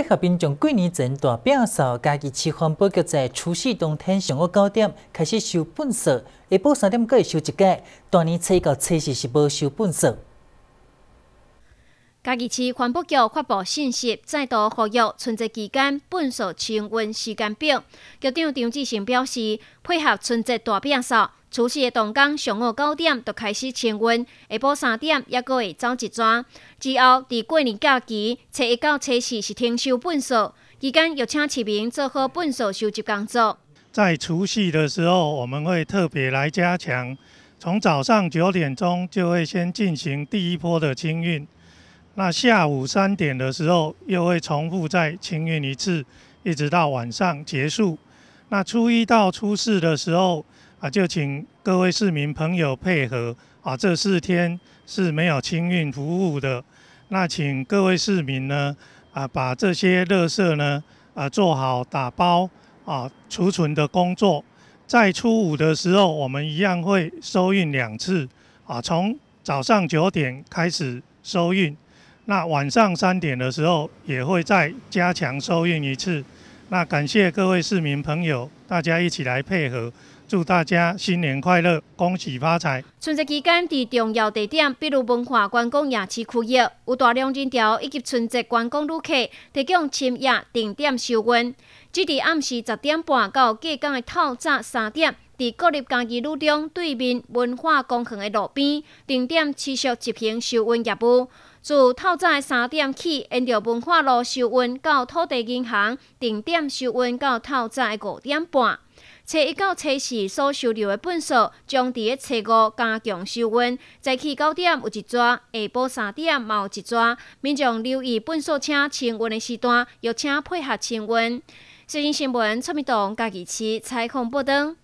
配合民众过年前大变扫，家己厨房保局在除夕当天上午九点开始收垃圾，下午三点会收一个，大年初一到七四是无收垃圾。嘉义市环保局发布信息，再度呼吁春节期间垃圾清运时间表。局长张志成表示，配合春节大变扫，除夕的当天上午九点就开始清运，下午三点也还会走一转。之后在过年假期，初一到初四是停收垃圾期间又请市民做好垃圾收集工作。在除夕的时候，我们会特别来加强，从早上九点钟就会先进行第一波的清运。那下午三点的时候又会重复再清运一次，一直到晚上结束。那初一到初四的时候啊，就请各位市民朋友配合啊，这四天是没有清运服务的。那请各位市民呢啊，把这些垃圾呢啊做好打包啊储存的工作。在初五的时候，我们一样会收运两次啊，从早上九点开始收运。那晚上三点的时候，也会再加强收运一次。那感谢各位市民朋友，大家一起来配合，祝大家新年快乐，恭喜发财。春节期间，伫重要地点，比如文化观光夜市区域，有大量人潮以及春节观光旅客，提供深夜定点收温。即伫暗时十点半到隔天的透早三点。伫国立家己路中对面文化公园的路边，定点持续执行收温业务。自透早三点起，沿着文化路收温到土地银行；定点收温到透早五点半。初一到初四所收留的垃圾，将伫诶初五加强收温。早起九点有一车，下晡三点嘛有一车。民众留意垃圾车清运的时段，要请配合清运。新闻新闻，蔡明东家己市采访报道。